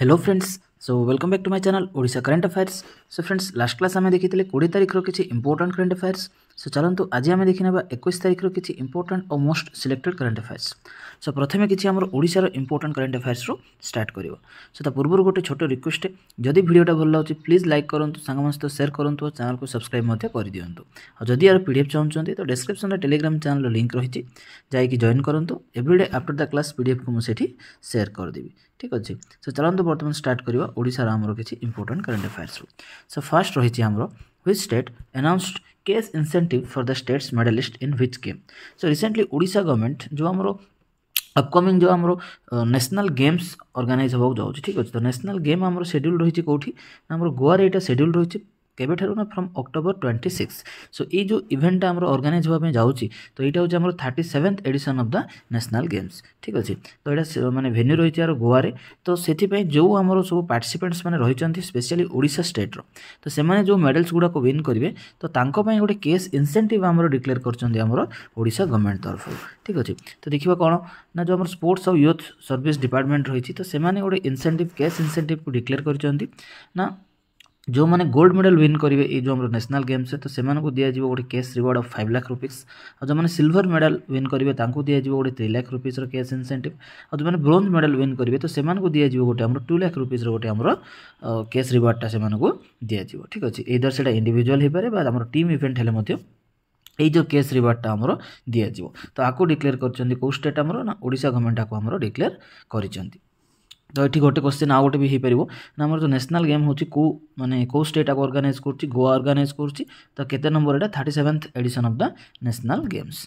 Hello friends so welcome back to my channel Odisha current affairs so friends last class আমি দেখি কোড়ি তারিখর কিছু ইম্পর্টাট কারেন্ট আফেয়ার্স সো চলন্তু আজি আমি দেখি নেবা একুশ তারিখর কিছু ইম্পর্টাট ও most selected current affairs so প্রথমে কিছু আমার ওড়শার ইম্পর্টাট করেন্ট আফেয়ার্সরু স্টার্ট করব সো তা পূর্বর গোটে ছোট রিকোয়েস্ট যদি ভিডিওটা ভাল লাগুচি প্লিজ লাইক করতু সাংগ সহ সেয়ার করতু ও চ্যানেলকে সবসক্রাইব মধ্যে করে দিও আর যদি আর পিডিএফ চাহুন তো ডেসক্রিপশনরে টেলিগ্রাম চ্যানেলর লিঙ্ক রয়েছে যাইকি জয়েন করতু এভরিডে আফটর দ্য ক্লাস পিডিএফকে মু সেটি সেয়ার করেদেবি ঠিক আছে সো চলন্তু বর্তমান স্টার্ট করা ওড়শার আমার কিছু ইম্পর্টাট করেন্ট আফেয়ার্সরু সো ফার্স্ট রয়েছে আমার which state announced cash incentive for the state's medalist in which game so recently odisha government jo amro upcoming जो आम न्यासनाल गेम्स अर्गानाइज होगा जाऊँच ठीक अच्छे तो न्यासनाल गेम आम सेड्यूल रही कौटी आम गोवार यहाँ सेड्यूल रही ना from October twenty six so ये इभेन्टा आम अर्गानाइज होगा जाऊँगी तो यही हूँ thirty seventh edition of the national games ठीक अच्छे तो यहाँ मैंने भेन्यू रही है गोआर तो से जो आम सब पार्टिसपेट्स मैंने रही स्पेशली ओडा स्टेट्र तो से जो मेडल्स गुड़ाक विन करेंगे तो गोटे केस इनसेव आम डिक्लेयर करमेंट तरफ ठीक अच्छे तो देखिए कौन ना जो स्पोर्ट्स और युथ सर्विस डिपार्टमेंट रही तो से गोटे इनसेव केस इनसेव को डिक्लेयर करना ଯେଉଁମାନେ ଗୋଲ୍ଡ ମେଡ଼ାଲ ୱିନ୍ କରିବେ ଏଇ ଯେଉଁ ଆମର ନ୍ୟାସନାଲ୍ ଗେମ୍ସରେ ତ ସେମାନଙ୍କୁ ଦିଆଯିବ ଗୋଟେ cash reward of five lakh rupees ଆଉ ଯେଉଁମାନେ ସିଲ୍ଭର ମେଡ଼ାଲ ୱିନ୍ କରିବେ ତାଙ୍କୁ ଦିଆଯିବ ଗୋଟେ ଥ୍ରୀ ଲାଖ୍ ରୁପିସ୍ର କ୍ୟାସ୍ ଇନ୍ସେଣ୍ଟିଭ୍ ଆଉ ଯେଉଁମାନେ ବ୍ରୋଞ୍ଜ ମେଡ଼ାଲ ୱିନ୍ କରିବେ ତ ସେମାନଙ୍କୁ ଦିଆଯିବ ଗୋଟେ ଆମର ଟୁ ଲାଖ୍ ରୁପିସ୍ର ଗୋଟେ ଆମର କ୍ୟାସ୍ ରିୱାର୍ଡ଼ଟା ସେମାନଙ୍କୁ ଦିଆଯିବ ଠିକ୍ ଅଛି ଏଇଦର ସେଇଟା ଇଣ୍ଡିଭିଜୁଆଲ୍ ହୋଇପାରେ ବା ଆମର ଟିମ୍ ଇଭେଣ୍ଟ ହେଲେ ମଧ୍ୟ এই যে কেস রিওয়ার্ডটা আমার দিয়াযিব তো আকু ডিক্লেয়ার করছেন কেউ স্টেট আমার না ওড়শা গভর্নমেন্ট আকু আমার ডিক্লেয়ার করছেন ତ ଏଠି ଗୋଟେ କୋଶ୍ଚିନ୍ ଆଉ ଗୋଟେ ବି ହେଇପାରିବ ନା ଆମର ଯେଉଁ ନ୍ୟାସନାଲ୍ ଗେମ୍ ହେଉଛି କେଉଁ ମାନେ କେଉଁ ଷ୍ଟେଟ୍ ଆକୁ ଅର୍ଗାନାଇଜ୍ କରୁଛି ଗୋଆ ଅର୍ଗାନାଇଜ୍ କରୁଛି ତ କେତେ ନମ୍ବର ଏଇଟା thirty seventh edition of the national games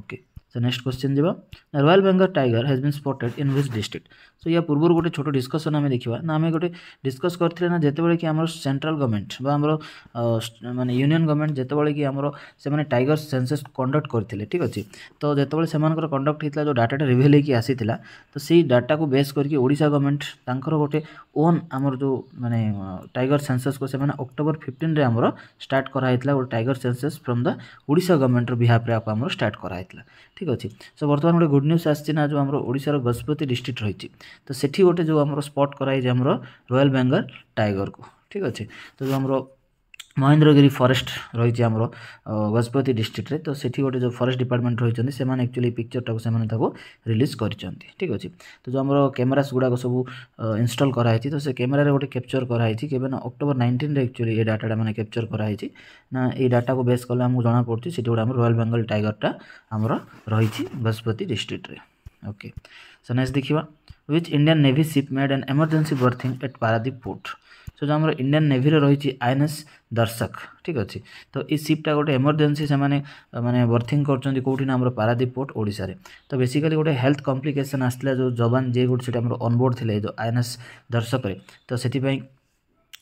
okay so next question जी royal Bengal tiger has been spotted in which district so या पूर्व गोटे छोट डिस्कसन आम देखा ना आम गोटे डिस्कस करते ना जितेबाला कि आम सेंट्रल गवर्नमेंट आमर मानने यूनियन गवर्नमेंट जितेबाला कि आम से टाइगर सेनसेस कंडक्ट करते ठीक अच्छे तो जितेबाला से कंडक्ट होता जो डाटाटा रिभिल होकर आसी तो से डाटा को बेस करकेशा ओडा गवर्नमेंट तर गोटे ओन आमर जो मैंने टाइगर सेनसेस को से अक्टोबर फिफ्टन आमर स्टार्ट कराई गोटे टाइगर सेनसेस फ्रम द ओडा गवर्नमेंटर बिहाफ आमर स्टार्ट कराई ठीक ঠিক ଅଛି ସୋ ବର୍ତ୍ତମାନ ଗୋଟେ ଗୁଡ୍ ନ୍ୟୁଜ୍ ଆସିଛି ନା ଯେଉଁ ଆମର ଓଡ଼ିଶାର ଗଜପତି ଡିଷ୍ଟ୍ରିକ୍ଟ ରହିଛି ତ ସେଠି ଗୋଟେ ଯେଉଁ ଆମର ସ୍ପଟ୍ କରାଯାଇଛି ଆମର ରୟାଲ ବେଙ୍ଗଲ ଟାଇଗରକୁ ଠିକ୍ ଅଛି ତ ଯେଉଁ ଆମର ମହେନ୍ଦ୍ରଗିରି ଫରେଷ୍ଟ ରହିଛି ଆମର ଗଜପତି ଡିଷ୍ଟ୍ରିକ୍ଟରେ ତ ସେଠି ଗୋଟେ ଯେଉଁ ଫରେଷ୍ଟ ଡିପାର୍ଟମେଣ୍ଟ ରହିଛନ୍ତି ସେମାନେ ଆକ୍ଚୁଆଲି ପିକ୍ଚରଟାକୁ ସେମାନେ ତାକୁ ରିଲିଜ୍ କରିଛନ୍ତି ଠିକ୍ ଅଛି ତ ଯେଉଁ ଆମର କ୍ୟାମେରାସ୍ ଗୁଡ଼ାକ ସବୁ ଇନଷ୍ଟଲ୍ କରାହେଇଛି ତ ସେ କ୍ୟାମେରାରେ ଗୋଟେ କ୍ୟାପଚର୍ କରାହେଇଛି କେବେ ନା ଅକ୍ଟୋବର ନାଇଣ୍ଟିନ୍ରେ ଆକ୍ଚୁଆଲି ଏ ଡାଟାଟା ମାନେ କ୍ୟାପଚର୍ କରାହେଇଛି ନା ଏଇ ଡାଟାକୁ ବେସ୍ କଲେ ଆମକୁ ଜଣାପଡ଼ୁଛି ସେଠି ଗୋଟେ ଆମର ରୟାଲ୍ ବେଙ୍ଗଲ ଟାଇଗର୍ଟା ଆମର ରହିଛି ଗଜପତି ଡିଷ୍ଟ୍ରିକ୍ଟରେ ଓକେ ସୋ ନେକ୍ସଟ ଦେଖିବା which Indian Navy ship made an emergency berthing at Paradip port तो जो इंडियान नेभीर रही आई एन एस दर्शक ठीक अच्छे तो ये सीप्टा गोटे एमरजेन्सी से मैंने बर्थिंग करोटी ना आम पारादीप पोर्ट ओडा तो बेसिकली गोटे हेल्थ कम्प्लिकेसन आसला जो जवान जे गोटे अनबोर्ड थे जो आई एन एस दर्शक तो से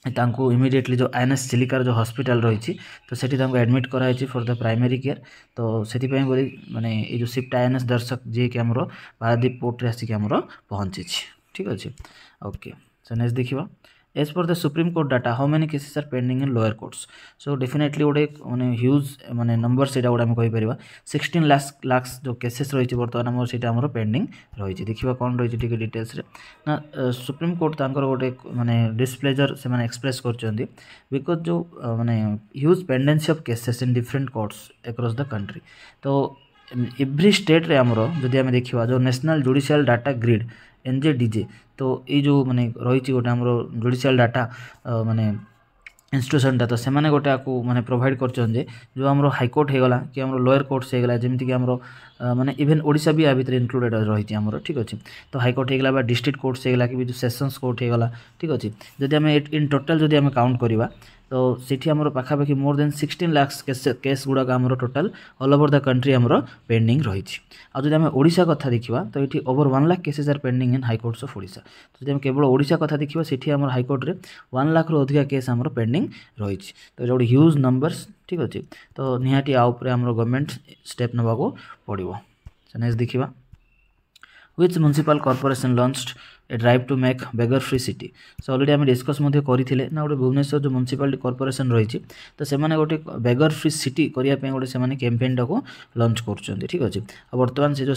इमिडिएटली जो आई एन एस चिलिकार जो हस्पिटाल रही तो से एडमिट कर फर द प्राइमरी केयर तो से मैंने ये सीप्ट आई एन एस दर्शक जी कि पारादीप पोर्ट आसिक पहुँची ठीक अच्छे ओके सो नेक्स्ट देखिए as per the Supreme Court data how many cases are pending in lower courts so definitely गोटे मैंने ह्यूज मैंने नंबर से आम कहीपर सिक्सटीन लाक्स लाक्स जो केसेस रही बर्तमान से पेंडिंग रही देखा कौन रही है डिटेल्स ना सुप्रीम कोर्ट तर गोटे मैंने डिस्प्लेजर से एक्सप्रेस कर जो मैंने huge pendency of cases in different courts across the country तो एव्री स्टेट्रे आमर जदि देखा जो national judicial data grid NJ DG ତ ଏଇ ଯେଉଁ ମାନେ ରହିଛି ଗୋଟେ ଆମର ଜୁଡ଼ିସିଆଲ୍ ଡାଟା ମାନେ ଇନଷ୍ଟିଟ୍ୟୁସନ୍ଟା ତ ସେମାନେ ଗୋଟେ ଆକୁ ମାନେ ପ୍ରୋଭାଇଡ଼ କରିଛନ୍ତି ଯେ ଯେଉଁ ଆମର ହାଇକୋର୍ଟ ହେଇଗଲା କି ଆମର ଲୋୟର କୋର୍ଟସ୍ ହେଇଗଲା ଯେମିତିକି ଆମର ମାନେ ଇଭେନ୍ ଓଡ଼ିଶା ବି ୟା ଭିତରେ ଇନକ୍ଲୁଡ଼େଡ଼ ରହିଛି ଆମର ଠିକ୍ ଅଛି ତ ହାଇକୋର୍ଟ ହେଇଗଲା ବା ଡିଷ୍ଟ୍ରିକ୍ଟ କୋର୍ଟସ୍ ହେଇଗଲା କି ଯେଉଁ ସେସନ୍ସ କୋର୍ଟ ହେଇଗଲା ଠିକ୍ ଅଛି ଯଦି ଆମେ ଇନ୍ ଟୋଟାଲ୍ ଯଦି ଆମେ କାଉଣ୍ଟ କରିବା তো সেটি আমার পাখাপাখি more than sixteen lakhs case গুড়াক আমার total all over the country আমার পেন্ডিং রয়েছে আর যদি আমি ওড়শা কথা দেখা তো এটি over one lakh cases are pending in high courts of Odisha তো যদি আমি কেবল ওড়শা কথা দেখা সেটি আমার হাইকোর্টরে ওয়ান লাখর অধিকা কেস আমার পেন্ডিং রয়েছে তো এটা গোটে হ্ୟୁଜ୍ ନମ୍ବର୍ସ ଠିକ୍ ଅଛି ତ ନିହାତି ଆ ଉପରେ ଆମର ଗଭର୍ଣ୍ଣମେଣ୍ଟ ଷ୍ଟେପ୍ ନେବାକୁ ପଡ଼ିବ ସେ ନେକ୍ସଟ ଦେଖିବା which municipal corporation launched a drive to make beggar free city so already আমি ডিসকাস মধ্যে করিলে না গোটে ভুবনেশ্বর যে म्युनिसिपालिटी কর্পোরেশন রয়েছে তো সেমানে গোটে বেগর ফ্রি সিটি করিয়া পাই গোটে সেমানে ক্যাম্পেইনটাকে লঞ্চ করছেন ঠিক আছে আর বর্তমান সে যে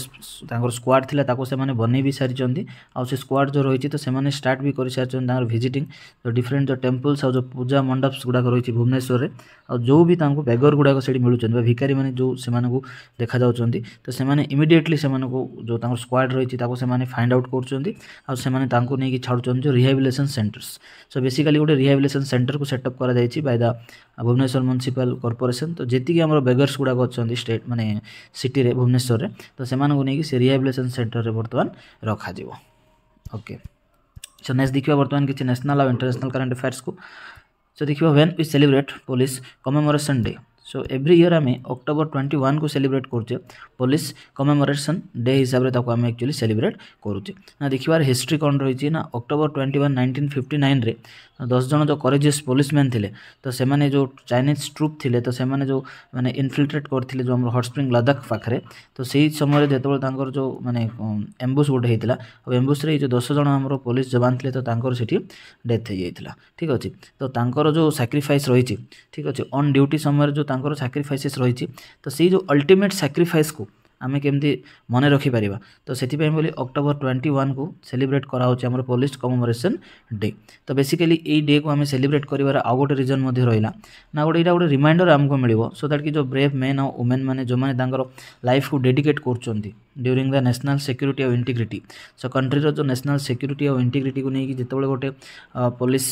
তাঙ্কর স্কোয়াড থিলা তাকে সেমানে বনেই বি সারিছেন আর সে স্কোয়াড যে রয়েছে তো সেমানে স্টার্ট বি করি সারিছেন তাঙ্কর ভিজিটিং যে ডিফরেন্ট যে টেম্পলস আর যে পূজা মণ্ডপস গুড়াক রয়েছে ভুবনেশ্বরের আর যে বি তাঙ্কু বেগর গুড়াক সেটি মিলুছেন বা ভিকারী মানে যে সেমানকু দেখা যাচ্ছেন তো সেমানে ইমিডিয়েটলি সেমানকু যে তাঙ্কর স্কোয়াড রয়েছে তাকে সেমানে ফাইন্ড আউট করছেন আর से छाड़ रिहाबिलेसन सेन्टर्स सो बेसिकली गोटे रिहाबिलेसन सेन्टर को सेटअप कर by the Bhubaneswar municipal corporation तो जितकी आम बेगर्स गुड़ाक अच्छा स्टेट मानने सिटी भुवनेश्वर से तो से रिहाबिलेसन सेन्टर में बर्तमान रखा ओके सो नेक्स्ट देखिए बर्तमान किसी नेशनल आउ इंटरनेशनल कैंट अफेयर्स को सो देखिए when we celebrate police commemoration day so every year আমি অক্টোবর টোয়েন্টি ওয়ানকু সেলিব্রেট করছে পুলিশ কমেমোরেসন ডে হিসাবে তাকে আমি একচুয়ালি সেলিব্রেট করছে না দেখার হিস্ট্রি কম রয়েছে না October twenty one nineteen fifty নাইনরে দশ জন যে করেজিয়স পুলিশ ম্যান লে তো সে চাইনিজ ট্রুপ লে তো সে মানে ইনফিল্ট্রেট করলে যে আমার হটস্প্রিং লাদাখ পাখে তো সেই সময় যেত তাঁর যে মানে এম্বুস গোটে হয়েছিল এম্বুসরে এই যে দশ জন আমার পুলিশ ଯବାନ ଥିଲେ ତ ତାଙ୍କର ସେଠି ଡେଥ୍ ହେଇଯାଇଥିଲା ଠିକ୍ ଅଛି ତ ତାଙ୍କର ଯେଉଁ ସାକ୍ରିଫାଇସ୍ ରହିଛି ଠିକ୍ ଅଛି ଅନ୍ ଡ୍ୟୁଟି ସମୟରେ ଯେଉଁ ତାଙ୍କର ସାକ୍ରିଫାଇସେସ୍ ରହିଛି ତ ସେଇ ଯେଉଁ ଅଲ୍ଟିମେଟ୍ ସାକ୍ରିଫାଇସ୍କୁ ଆମେ କେମିତି ମନେ ରଖିପାରିବା ତ ସେଥିପାଇଁ ବୋଲି ଅକ୍ଟୋବର ଟ୍ୱେଣ୍ଟି ୱାନ୍କୁ ସେଲିବ୍ରେଟ୍ କରାହେଉଛି ଆମର ପୋଲିସ୍ କମମରେସନ୍ ଡେ ତ ବେସିକାଲି ଏଇ ଡେକୁ ଆମେ ସେଲିବ୍ରେଟ୍ କରିବାର ଆଉ ଗୋଟେ ରିଜନ୍ ମଧ୍ୟ ରହିଲା ନା ଗୋଟେ ଏଇଟା ଗୋଟେ ରିମାଇଣ୍ଡର ଆମକୁ ମିଳିବ ସୋ ଦ୍ୟାଟ୍ କି ଯେଉଁ ବ୍ରେଭ୍ ମେନ୍ ଆଉ ଓମେନ୍ ମାନେ ଯେଉଁମାନେ ତାଙ୍କର ଲାଇଫ୍କୁ ଡେଡିକେଟ୍ କରୁଛନ୍ତି ଡ୍ୟୁରିଂ ଦ ନ୍ୟାସନାଲ୍ ସିକ୍ୟୁରିଟି ଆଉ ଇଣ୍ଟିଗ୍ରିଟି ସୋ କଣ୍ଟ୍ରିର ଯେଉଁ ନ୍ୟାସନାଲ୍ ସିକ୍ୟୁରିଟି ଆଉ ଇଣ୍ଟିଗ୍ରିଟିକୁ ନେଇକି ଯେତେବେଳେ ଗୋଟେ ପୋଲିସ୍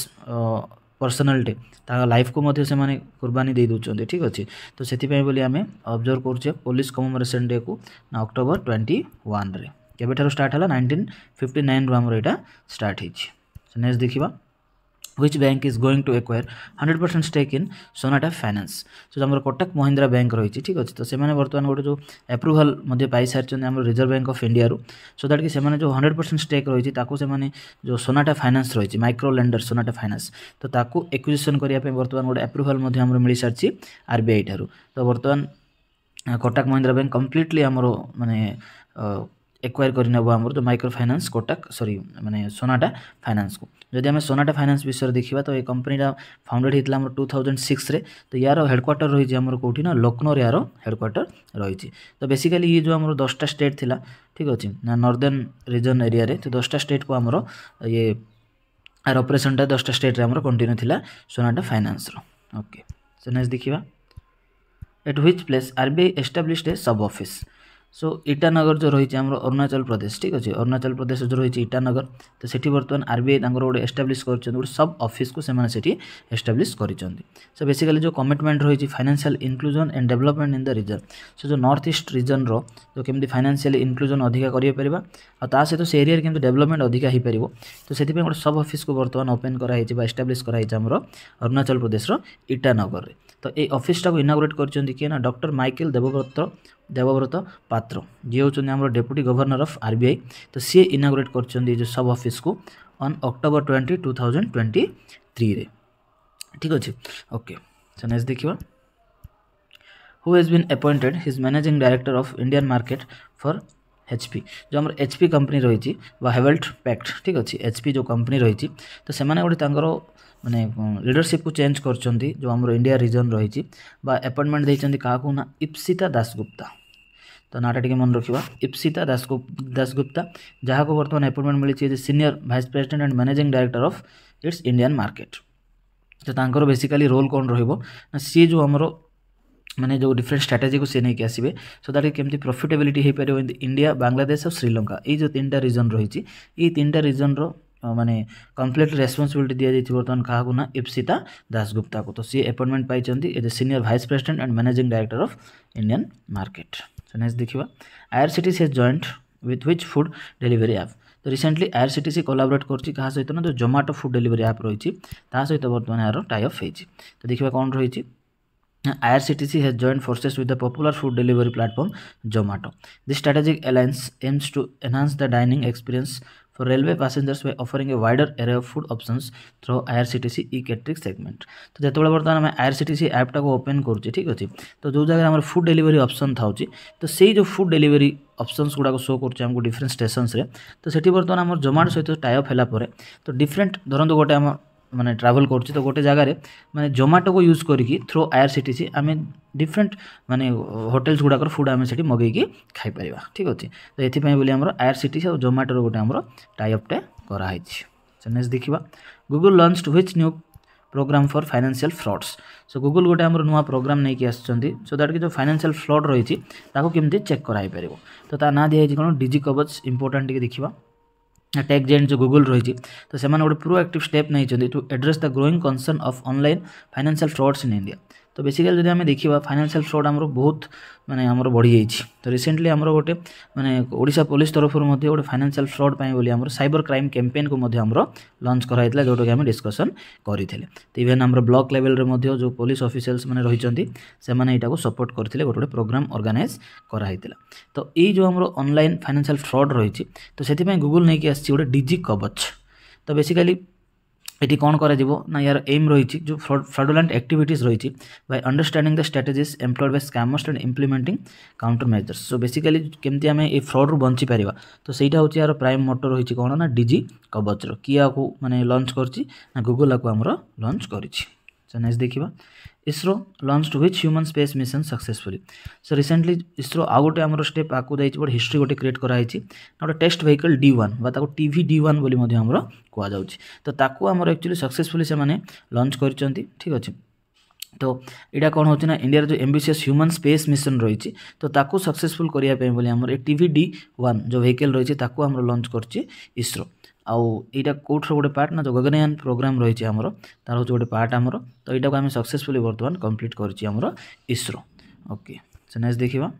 ପର୍ସନାଲିଟି ତାଙ୍କ ଲାଇଫ୍କୁ ମଧ୍ୟ ସେମାନେ କୁର୍ବାନୀ ଦେଇ ଦେଉଛନ୍ତି ଠିକ୍ ଅଛି ତ ସେଥିପାଇଁ ବୋଲି ଆମେ ଅବଜର୍ଭ କରୁଛେ ପୋଲିସ କମେମୋରେସନ୍ ଡେକୁ ଅକ୍ଟୋବର ଟ୍ୱେଣ୍ଟି ୱାନ୍ରେ କେବେଠାରୁ ଷ୍ଟାର୍ଟ ହେଲା ନାଇଣ୍ଟିନ୍ ଫିଫ୍ଟି ନାଇନ୍ରୁ ଆମର ଏଇଟା ଷ୍ଟାର୍ଟ ହେଇଛି ନେକ୍ସଟ ଦେଖିବା which bank is going to acquire 100% stake in Sonata Finance so ଆମର Kotak Mahindra bank ରହିଛି ঠিক ଅଛି ତ ସେମାନେ ବର୍ତ୍ତମାନ ଗୋଟେ ଯୋଉ approval ମଧ୍ୟ ପାଇ ସାରିଛନ୍ତି ଆମର ରିଜର୍ଭ ବ୍ୟାଙ୍କ ଅଫ୍ ଇଣ୍ଡିଆରୁ ସୋ ଦ୍ୟାଟ୍ କି ସେମାନେ ଯୋଉ 100% stake ରହିଛି ତାକୁ ସେମାନେ ଯୋଉ Sonata Finance ରହିଛି ମାଇକ୍ରୋ ଲେଣ୍ଡର Sonata Finance ତ ତାକୁ acquisition କରିବା ପାଇଁ ବର୍ତ୍ତମାନ ଗୋଟେ approval ମଧ୍ୟ ଆମର ମିଳି ସାରିଛି RBI ଠାରୁ ତ ବର୍ତ୍ତମାନ Kotak Mahindra bank completely ଆମର ମାନେ একোয়ার করে নেব আমার যে মাইক্রো ফাইন্যান্স কোটাক সরি মানে সোনাটা ফাইন্যান্সকে যদি আমি সোনাটা ফাইন্যান্স বিষয়ে দেখিবা তো এই কোম্পানিটা ফাউন্ডেড হয়েছিল আমার টু থাউজেন্ড সিক্সরে তো ইয়ার হেডকোয়ার্টার রয়েছে আমার কোটি না লক্ষ্ণৌর ইয়ার হেডকোয়ার্টার রয়েছে তো বেসিকালি ইয়ে যে আমার দশটা স্টেট লা ঠিক আছে না নর্দর্ন রিজন এরিয়ারে তো দশটা স্টেটকে আমার ইয়ে আর অপরেশনটা দশটা স্টেট্রে আমার কন্টিনিউ লা সোনাটা ফাইন্যান্সর ওকে সো নেক্সট দেখিবা at which place RBI established a sub office so Itanagar যে রয়েছে আমার অরুণাচল প্রদেশ ঠিক আছে অরুণাচল প্রদেশ যে রয়েছে ইটানগর তো সেটি বর্তমানে আরবিআই তাঁর গোটে এস্টাব্লিশ করছেন গোটে সব অফিসকে সে সেটি এস্টাব্লিশ করছেন সো বেসিকালি যে কমিটমেন্ট রয়েছে financial inclusion and development in the region so যে নর্থ ইস্ট রিজনর যে কেমি ফাইনান্সিয়াল ইনক্লুজন অধিকা করিপারা আর তা সহ সে এরিয়ার কেমি ডেভেলপমেন্ট অধিকা হয়ে তো সেপা গোটে সব অফিসকে বর্তমানে ওপেন করা হয়েছে বা এস্টাব্লিশ করা হয়েছে আমার অরুণাচল প্রদেশর ইটানগরে তো এই অফিসটাকে ইনাগুরেট করছেন কি না ডক্টর মাইকেল দেবব্রত দেবব্রত পাত ମହାପାତ୍ର ଯିଏ ହେଉଛନ୍ତି ଆମର ଡେପୁଟି ଗଭର୍ଣ୍ଣର ଅଫ୍ ଆର୍ବିଆଇ ତ ସିଏ ଇନାଗୁରେଟ୍ କରିଛନ୍ତି ଏ ଯେଉଁ ସବ୍ ଅଫିସ୍କୁ on October twenty two thousand twenty ଥ୍ରୀରେ ଠିକ୍ ଅଛି ଓକେ ସେ ନେକ୍ସଟ ଦେଖିବା who has been appointed his managing director of Indian market for HP जो आम एचपी कंपनी रही हेवेल्ट पैक्ट ठीक अच्छे एचपी जो कंपनी रही तो से गोटे मानने लिडरशिप को चेंज कर जो आम इंडिया रिजन रही अपॉइंटमेंट देते क्या इप्सिता दासगुप्ता तो नाटा टी मन रखा इप्सिता दासगुप दासगुप्ता जहाँ तो को बर्तमान एपॉइंटमेंट मिली as a senior vice president and managing director of its Indian market तो तर बेसिकाली रोल कौन सी जो आमर मैंने जो डिफरेंट स्ट्राटेजी को सी नहीं आसे सो दैट कमी प्रफिटेबिलिटी हो पार इन इंडिया बांग्लादेश और श्रीलंका ये जो तीन टा रिजन रही तीन टा रिजन र मैंने कम्प्लीट रेस्पनसबिलिट दि जाइए बर्तमान क्या ना इप्सिता दासगुप्ता को तो सी एपॉइंटमेंट पाई as a senior vice president and managing director of Indian market so next देखा I R C T C joint with which food delivery app ତ recently R C T C collaborate କରୁଛି କାହା ସହିତ ନା ଯେଉଁ ଜୋମାଟୋ ଫୁଡ଼୍ ଡେଲିଭରି ଆପ୍ ରହିଛି ତା ସହିତ ବର୍ତ୍ତମାନ ଏହାର ଟାଇଅପ୍ ହେଇଛି ତ ଦେଖିବା କ'ଣ ରହିଛି IRCTC has joined forces with the popular food delivery platform Zomato. This strategic alliance aims to enhance the dining experience For railway passengers, we're offering a wider array of food options through IRCTC e-catering segment. तो ଯେତେବେଳେ ବର୍ତ୍ତମାନ ଆମେ IRCTC ଆପ୍ଟାକୁ open କରୁଛେ ଠିକ୍ ଅଛି ତ ଯେଉଁ ଜାଗାରେ ଆମର ଫୁଡ଼୍ ଡେଲିଭରି ଅପସନ୍ ଥାଉଛି ତ ସେଇ ଯେଉଁ ଫୁଡ଼୍ ଡେଲିଭରି ଅପସନ୍ସ ଗୁଡ଼ାକ ଶୋ କରୁଛି ଆମକୁ ଡିଫରେଣ୍ଟ ଷ୍ଟେସନ୍ସରେ ତ ସେଠି ବର୍ତ୍ତମାନ ଆମର ଜୋମାଟୋ ସହିତ ଟାଇଅପ୍ ହେଲା ପରେ ତ ଡିଫରେଣ୍ଟ ଧରନ୍ତୁ ଗୋଟେ ଆମ মানে ଟ୍ରାଭେଲ୍ କରୁଛି ତ ଗୋଟେ ଜାଗାରେ ମାନେ ଜୋମାଟୋକୁ ୟୁଜ୍ କରିକି ଥ୍ରୋ ଆଇଆର୍ସିଟିସି ଆମେ ଡିଫରେଣ୍ଟ ମାନେ ହୋଟେଲ୍ସ ଗୁଡ଼ାକର ଫୁଡ଼୍ ଆମେ ସେଠି ମଗେଇକି ଖାଇପାରିବା ଠିକ୍ ଅଛି ତ ଏଥିପାଇଁ ବୋଲି ଆମର ଆଇଆର୍ସିଟିସି ଆଉ ଜୋମାଟୋର ଗୋଟେ ଆମର ଟାଇଅପ୍ଟେ କରାହେଇଛି ସେ ନେକ୍ସଟ ଦେଖିବା Google launch which new programme for financial frauds so Google ଗୋଟେ ଆମର ନୂଆ ପ୍ରୋଗ୍ରାମ୍ ନେଇକି ଆସିଛନ୍ତି ସୋ ଦ୍ୟାଟ୍ କି ଯେଉଁ ଫାଇନାନ୍ସିଆଲ୍ ଫ୍ରଡ୍ ରହିଛି ତାକୁ କେମିତି ଚେକ୍ କରାଯାଇପାରିବ ତ ତା ନାଁ ଦିଆହେଇଛି କ'ଣ ଡିଜି କବଚ୍ ଇମ୍ପୋର୍ଟାଣ୍ଟ ଟିକେ ଦେଖିବା टेक् जेन्ट जो गुगुल रही तो से गोटे आक्ट स्टेप नहीं तो address the growing concern of online financial frauds in India তো বেসিক্যালি যদি আমি দেখিবা ফাইনান্সিয়াল ଫ୍ରଡ୍ ଆମର ବହୁତ ମାନେ ଆମର ବଢ଼ିଯାଇଛି ତ ରିସେଣ୍ଟଲି ଆମର ଗୋଟେ ମାନେ ଓଡ଼ିଶା ପୋଲିସ ତରଫରୁ ମଧ୍ୟ ଗୋଟେ ଫାଇନାନ୍ସିଆଲ ଫ୍ରଡ୍ ପାଇଁ ବୋଲି ଆମର ସାଇବର କ୍ରାଇମ୍ କ୍ୟାମ୍ପେନ୍କୁ ମଧ୍ୟ ଆମର ଲଞ୍ଚ କରାଯାଇଥିଲା ଯେଉଁଟାକି ଆମେ ଡିସ୍କସନ୍ କରିଥିଲେ ତ ଇଭେନ୍ ଆମର ବ୍ଲକ୍ ଲେଭେଲ୍ରେ ମଧ୍ୟ ଯେଉଁ ପୋଲିସ ଅଫିସର୍ସ ମାନେ ରହିଛନ୍ତି ସେମାନେ ଏଇଟାକୁ ସପୋର୍ଟ କରିଥିଲେ ଗୋଟେ ଗୋଟେ ପ୍ରୋଗ୍ରାମ୍ ଅର୍ଗାନାଇଜ୍ କରାହେଇଥିଲା ତ ଏଇ ଯେଉଁ ଆମର ଅନଲାଇନ୍ ଫାଇନାନ୍ସିଆଲ ଫ୍ରଡ୍ ରହିଛି ତ ସେଥିପାଇଁ ଗୁଗୁଲ୍ ନେଇକି ଆସିଛି ଗୋଟେ ଡିଜି କବଚ ତ ବେସିକାଲି এটি କ'ଣ କରାଯିବ ନା ୟାର ଏମ୍ ରହିଛି ଯେଉଁ ଫ୍ରଡୁଲାଣ୍ଟ ଆକ୍ଟିଭିଟିଜ୍ ରହିଛି by understanding the strategies employed by scammers and implementing counter measures so basically କେମିତି ଆମେ ଏଇ ଫ୍ରଡ଼ରୁ ବଞ୍ଚିପାରିବା ତ ସେଇଟା ହେଉଛି ୟାର ପ୍ରାଇମ୍ ମୋଟର ରହିଛି କ'ଣ ନା ଡିଜି କବଚର କିଏ ଆକୁ ମାନେ ଲଞ୍ଚ କରିଛି ନା ଗୁଗୁଲ୍ ଆକୁ ଆମର ଲଞ୍ଚ କରିଛି So next देखिबा ISRO launched which human space mission successfully. So recently ISRO ଆଉ ଗୋଟେ ଆମର step ଆକୁ ଦେଇଛି ଗୋଟେ history ଗୋଟେ create କରାଯାଇଛି ନା ଗୋଟେ test vehicle D1 ବା ତାକୁ TV D1 ବୋଲି ମଧ୍ୟ ଆମର କୁହାଯାଉଛି ତ ତାକୁ ଆମର actually successfully ସେମାନେ launch କରିଛନ୍ତି ଠିକ ଅଛି তো এটা কোণ হচ্ছে না ইন্ডিয়ার যে এম্বিসিয়াস হ্যুমান স্পেস মিশন রয়েছে তো তাকে সকসেসফুল করা বলে আমার এই টিভি ডি ওয়ান যে ভেহিকেল রয়েছে তাকে আমরা লঞ্চ করছি ইসরো आईटा कौट गोटे पार्ट ना जो गगनयान प्रोग्राम रही है तार हूँ गोटे पार्ट आमर तो यहाँ को आम सक्सेफुल बर्तमान कम्प्लीट करो ओके से नेक्स्ट देखा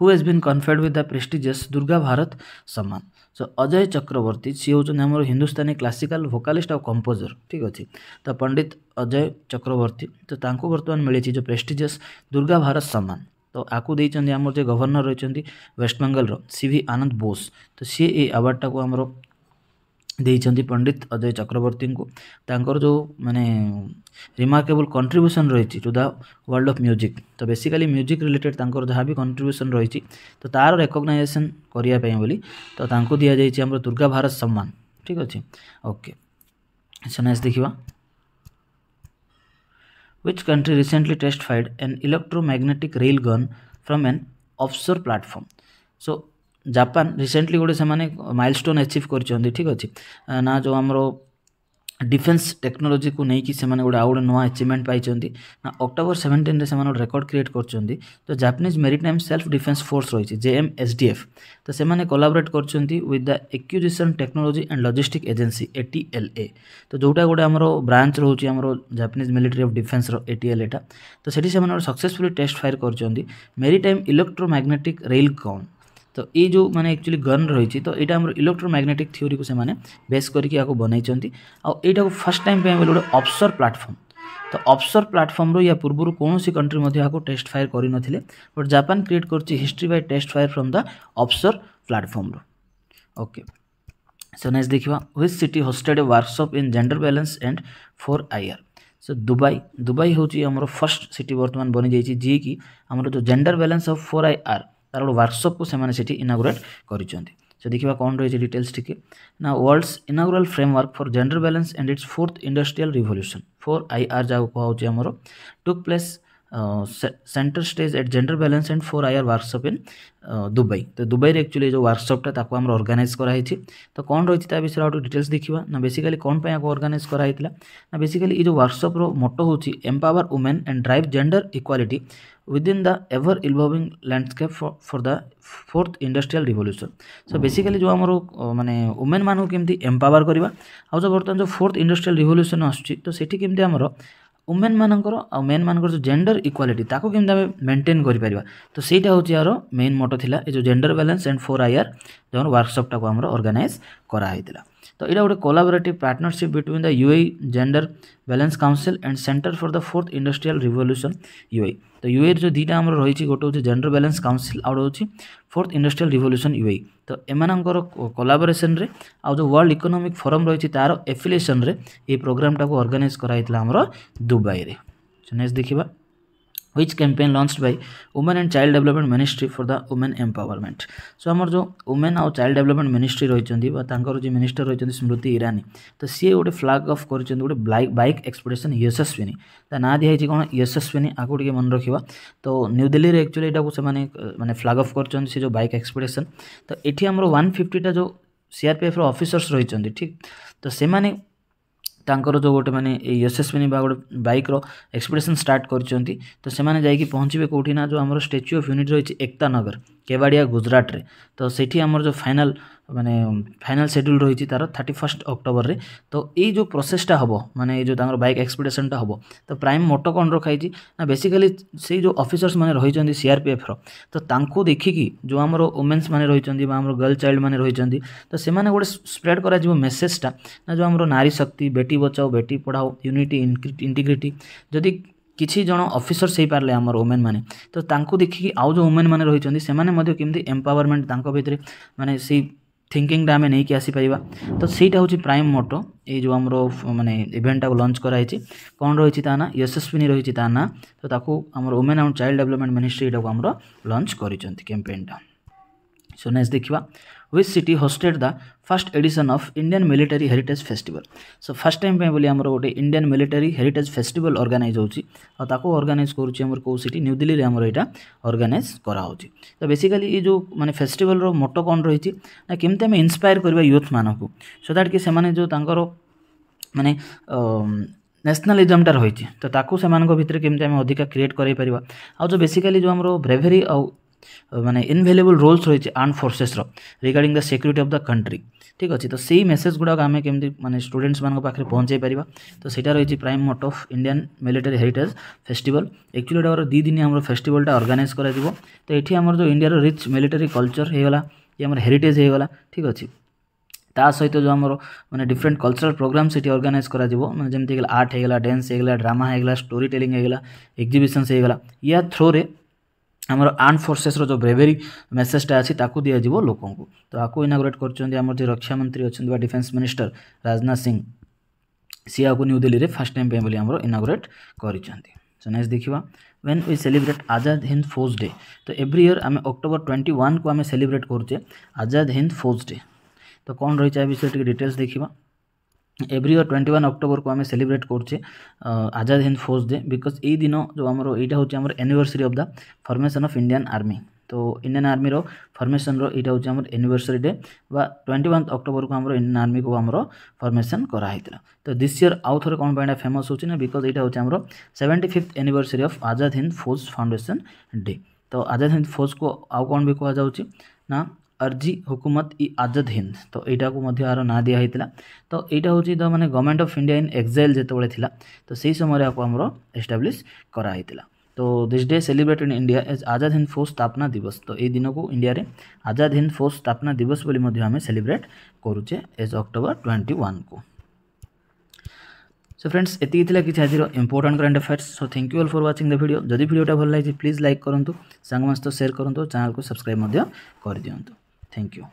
who has been conferred with the prestigious Durga Bharat Samman so Ajay चक्रवर्ती सी हूँ आम हिंदुस्तानी क्लासिकाल भोकालीस्ट आउ कंपोजर ठीक अच्छे तो पंडित अजय चक्रवर्ती तो बर्तमान मिली जो प्रेस्टिजस दुर्गा भारत सम्मान तो आपको देखते आम गवर्णर रही वेस्ट बेंगल सी भी आनंद बोस तो सी ये आवार्डटा को आम पंडित अजय चक्रवर्ती जो मैंने रिमार्केबल कंट्रीब्यूशन रही to the world of music तो बेसिकली म्यूजिक रिलेटेड जहाँ भी कंट्रीब्यूशन रही तो तार रेकग्नइजेसन बोली तो दि जाइए आम दुर्गा भारत सम्मान ठीक अच्छे ओके सनेस देखा which country recently test fired an electromagnetic rail gun from an offshore platform so Japan recently ଗୋଟେ ସେମାନେ ମାଇଲଷ୍ଟୋନ୍ ଆଚିଭ୍ କରିଛନ୍ତି ଠିକ୍ ଅଛି ନା ଯେଉଁ ଆମର ଡିଫେନ୍ସ ଟେକ୍ନୋଲୋଜିକୁ ନେଇକି ସେମାନେ ଗୋଟେ ଆଉ ଗୋଟେ ନୂଆ ଆଚିଭମେଣ୍ଟ ପାଇଛନ୍ତି ନା ଅକ୍ଟୋବର ସେଭେଣ୍ଟିନ୍ରେ ସେମାନେ ଗୋଟେ ରେକର୍ଡ଼ କ୍ରିଏଟ୍ କରିଛନ୍ତି ତ Japanese maritime self defence force ରହିଛି ଜେଏମ୍ ଏସ୍ ଡି ଏଫ୍ ତ ସେମାନେ କୋଲାବରେଟ୍ କରିଛନ୍ତି with the acquisition technology and logistic agency A T L A ତ ଯେଉଁଟା ଗୋଟେ ଆମର ବ୍ରାଞ୍ଚ ରହୁଛି ଆମର ଜାପାନିଜ୍ ମିଲିଟାରୀ ଅଫ୍ ଡିଫେନ୍ସର ଏ ଟି ଏଲ୍ ଏଟା ତ ସେଠି ସେମାନେ ଗୋଟେ ସକ୍ସେସଫୁଲି ଟେଷ୍ଟ ଫାୟାର କରିଛନ୍ତି ମେରିଟାଇମ୍ ଇଲେକ୍ଟ୍ରୋମାଗ୍ନେଟିକ୍ ରେଲ୍ ଗନ୍ तो ये जो मैंने एक्चुअली गन रही तो यहाँ आम इलेक्ट्रोमैग्नेटिक थ्योरी को से बेस करके आगे बनई आईटा फर्स्ट टाइम पे गोटे अफसर प्लाटफर्म तो अफसर प्लाटफर्म्रु या पूर्व कौन कंट्री आपको टेस्ट फायर कर जापान क्रिएट कर history by test fire from the offshore प्लाटफर्म्रु ओके सो नेक्स्ट देखा which city hosted workshop in gender balance and four I R so Dubai Dubai हूँ आम फर्स्ट सिटी वर्तमान बनी जाइए जी कि आम जो gender balance of four I R ତା'ର ଗୋଟେ ୱାର୍କସପ୍କୁ ସେମାନେ ସେଠି ଇନାଗୁରେଟ୍ କରିଛନ୍ତି ସୋ ଦେଖିବା କ'ଣ ରହିଛି ଡିଟେଲ୍ସ ଟିକେ ନା world's inaugural framework for gender balance and its fourth industrial revolution four I R ଯାହାକୁ କୁହାହେଉଛି ଆମର took place centre stage at gender balance and four I R workshop in Dubai তো দুবাইরে একচুয়ালি যে ওয়ার্কশপটা তাকে আমার অর্গানাইজ করা হয়েছে তো কোণ রয়েছে তা বিষয়ে আউট ডিটেলস দেখিবা না বেসিক্যালি কোণ পাই অর্গানাইজ করা হয়েছিল না বেসিক্যালি এই যে ওয়ার্কশপর মোটো হচ্ছে empower women and drive gender equality within the ever evolving landscape for for the fourth industrial revolution so basically जो आमर माने वुमेन मानू केमती एम्पावर करवा आउ जो बर्तमान जो फोर्थ इंडस्ट्रियल रिवोल्यूशन आसुची तो सेठी केमती आमर ওমেন ମାନଙ୍କର ଆଉ ମେନ୍ ମାନଙ୍କର ଯେଉଁ ଜେଣ୍ଡର ଇକ୍ୱାଲିଟି ତାକୁ କେମିତି ଆମେ ମେଣ୍ଟେନ୍ କରିପାରିବା ତ ସେଇଟା ହେଉଛି ଏହାର ମେନ୍ ମୋଟୋ ଥିଲା ଏ ଯେଉଁ gender balance and four I R যেমন ওয়ার্কশপটাকে আমার অর্গানাইজ করা হয়েছিল তো এটা গোটে collaborative partnership between the U A gender balance council and centre for the fourth industrial revolution U A তো ইউএর যে দুইটা আমার রয়েছে গোটে হচ্ছে জেন্ডর ব্যালেন্স কাউন্সিল আউ হচ্ছে ফোর্থ ইন্ডস্ট্রিয়াল রিভল্যুশন ইউএ তো এমানଙ୍କର কোলাবোরেসনরে আউ যে ওয়ার্ল্ড ইকোনমিক ফোরম রয়েছে তার এফিলিয়েসনরে এই প্রোগ্রামটাকে অর্গানাইজ করা হয়েছিল আমার দুবাইরে নেক্সট দেখিবা which campaign launched by women and child development ministry for the women empowerment so आम जो वुमेन आउ चाइल्ड डेवलपमेंट मिनिस्ट्री रही जो मिनिस्टर रही स्मृति ईरानी तो सी गोटे फ्लाग अफ कर गोटे बैक् एक्सप्रेसन यशस्विनी ना दिखाई कौन यशस्वी आपको टी मन रखा तो न्यू दिल्ली में एक्चुअली यू मैंने फ्लाग अफ कर बैक् एक्सप्रेसन तो ये आम वन फिफ्टीटा जो सीआरपीएफ रफिसर्स रही ठीक तो से ତାଙ୍କର ଯେଉଁ ଗୋଟେ ମାନେ ୟଶସ୍ୱିନୀ ବା ଗୋଟେ ବାଇକ୍ର ଏକ୍ସପିଡ଼ିସନ୍ ଷ୍ଟାର୍ଟ କରିଛନ୍ତି ତ ସେମାନେ ଯାଇକି ପହଞ୍ଚିବେ କେଉଁଠି ନା ଯେଉଁ ଆମର ଷ୍ଟାଚ୍ୟୁ ଅଫ୍ ୟୁନିଟ୍ ରହିଛି ଏକତା ନଗର କେବାଡ଼ିଆ ଗୁଜରାଟରେ ତ ସେଠି ଆମର ଯେଉଁ ଫାଇନାଲ୍ ମାନେ ଫାଇନାଲ୍ ସେଡ୍ୟୁଲ୍ ରହିଛି ତା'ର ଥାର୍ଟି ଫାର୍ଷ୍ଟ ଅକ୍ଟୋବରରେ ତ ଏଇ ଯେଉଁ ପ୍ରୋସେସ୍ଟା ହେବ ମାନେ ଏଇ ଯେଉଁ ତାଙ୍କର ବାଇକ୍ ଏକ୍ସପିଡେସନ୍ଟା ହେବ ତ ପ୍ରାଇମ୍ ମୋଟୋ କ'ଣ ରଖାଯାଇଛି ନା ବେସିକାଲି ସେଇ ଯେଉଁ ଅଫିସର୍ସ ମାନେ ରହିଛନ୍ତି ସିଆର୍ପିଏଫ୍ର ତ ତାଙ୍କୁ ଦେଖିକି ଯେଉଁ ଆମର ଓମେନ୍ସ ମାନେ ରହିଛନ୍ତି ବା ଆମର ଗର୍ଲ ଚାଇଲ୍ଡ ମାନେ ରହିଛନ୍ତି ତ ସେମାନେ ଗୋଟେ ସ୍ପ୍ରେଡ୍ କରାଯିବ ମେସେଜଟା ନା ଯେଉଁ ଆମର ନାରୀ ଶକ୍ତି ବେଟି ବଚାଓ ବେଟି ପଢ଼ାଓ ୟୁନିଟି ଇଣ୍ଟିଗ୍ରିଟି ଯଦି କିଛି ଜଣ ଅଫିସର୍ସ ହେଇପାରିଲେ ଆମର ଓମେନ୍ ମାନେ ତ ତାଙ୍କୁ ଦେଖିକି ଆଉ ଯେଉଁ ଓମେନ୍ ମାନେ ରହିଛନ୍ତି ସେମାନେ ମଧ୍ୟ କେମିତି ଏମ୍ପାୱାରମେଣ୍ଟ ତାଙ୍କ ଭିତରେ ମାନେ ସେଇ থিঙ্কিংটা আমি নেইকি ଆସିପାରିବା ତ ସେଇଟା ହେଉଛି ପ୍ରାଇମ୍ ମୋଟୋ ଏଇ ଯେଉଁ ଆମର ମାନେ ଇଭେଣ୍ଟଟାକୁ ଲଞ୍ଚ କରାହେଇଛି କ'ଣ ରହିଛି ତା ନାଁ ୟଶସ୍ୱିନୀ ରହିଛି ତା ନାଁ ତ ତାକୁ ଆମର women and child development ministry ଏଇଟାକୁ ଆମର ଲଞ୍ଚ କରିଛନ୍ତି କ୍ୟାମ୍ପେନ୍ଟା सो नेक्स्ट देखा which city hosted the first edition of Indian military heritage festival so first time बोली आम गोटे Indian military heritage festival organise होता अर्गानाइज कर कौ सिटी न्यू दिल्ली आमर यहाँ अर्गानाइज कराऊ तो बेसिकाली ये जो मानते फेस्टिवल मोटो कौन रही ना केमती आम इन्स्पायर करवा यूथ मानक सो दैट कि से जो माने ନ୍ୟାସନାଲିଜମ୍ଟା ରହିଛି ତ ତାକୁ ସେମାନଙ୍କ ଭିତରେ କେମିତି ଆମେ ଅଧିକା କ୍ରିଏଟ୍ କରାଇପାରିବା ଆଉ जो ବେସିକାଲି ଯେଉଁ ଆମର ବ୍ରେଭେରୀ ଆଉ અબ મને ઇનવેલ્યુએબલ રોલ્સ રહી છે અનફોર્સસ ર regarding the security of the country ઠીક અછી તો સેઈ મેસેજ ગુડા કેમે મને સ્ટુડન્ટ્સ માન પાખરે પહોંચેઈ પરવા તો સેતા રહી છે prime motto of Indian military heritage festival actually આ દોર દી દિની આમરો ફેસ્ટિવલ ટે ઓર્ગેનાઇઝ કરા દેબો તો એઠી આમરો જો ઇન્ડિયા રો રીચ મિલિટરી カル ચર હે હેલા ય હેરીટેજ હે હેલા ઠીક અછી તા સહી તો જો આમરો મને ડિફરન્ટ કલ્ચરલ પ્રોગ્રામસ ઇઠી ઓર્ગેનાઇઝ કરા દેબો મને જેમતી આર્ટ હે હેલા ડાન્સ હે હેલા ડ્રામા હે હેલા સ્ટોરી ટેલિંગ હે હેલા એક્ઝિબિશનસ હે હેલા યા થ્રો રે आम आर्म फोर्सेस जो ब्रेवेरी मेसेजटा अच्छी ताक दिज्व लोक तो आपको इनाग्रेट कर रक्षा मंत्री अच्छा डिफेन्स मिनिस्टर राजनाथ सिंह सी आपको न्यू दिल्ली में फास्ट टाइम पे आम इनाग्रेट कर देखा व्वेन ओ सेलिब्रेट आजाद हिंद फौज डे तो एव्री इयर आम अक्टोबर ट्वेंटी वन को आम सेलिब्रेट आजाद हिंद फौज डे तो कौन रही है विषय डिटेल्स देखा এভ্রি ইয়ার টোয়েন্টি ওয়ান অক্টোবরকে আমি সেলিব্রেট করছে Azad Hind force day because এই দিন যে আমার এইটা হচ্ছে আমার anniversary of the formation of Indian army তো ইন্ডিয়ান আর্মির ফর্মেসনর এইটা হচ্ছে আমার আনিভার্সারি ডে বা টোয়েন্টি ওয়ান অক্টোবরকে আমার ইন্ডিয়ান আর্মিকে আমার ফর্মেসন করা হয়েছিল তো দিস ইয়ার আউ থরে কোণ পাইটা ফেমস হচ্ছে না বিকজ এইটা হচ্ছে আমার seventy fifth anniversary of Azad Hind force foundation day তো আজাদ হিন্দ ফোর্স কু আউ কোণ भी କୁହାଯାଉଛି ନା अर्जी हुकूमत इ आजाद हिंद तो यू ना दिखाई तो यहाँ हूँ द मैंने government of India in exile जितेबाला थी तो से समय आम एस्टाब्लीश कराई तो this day celebrate in India as Azad Hind force स्थापना दिवस तो ये दिन को इंडिया रे आजाद हिंद फोर्स स्थापना दिवस बोली सेलिब्रेट करुचे एज अक्टोबर ट्वेंटी वन को सो फ्रेंड्स एति कि आज important current affairs so thank you all for watching the video जदि भिडियोटा भल लगी प्लीज लाइक करूँ सांग सेयर करूँ चैनल को सब्सक्राइब कर दिखाँ থ্যাংক ইউ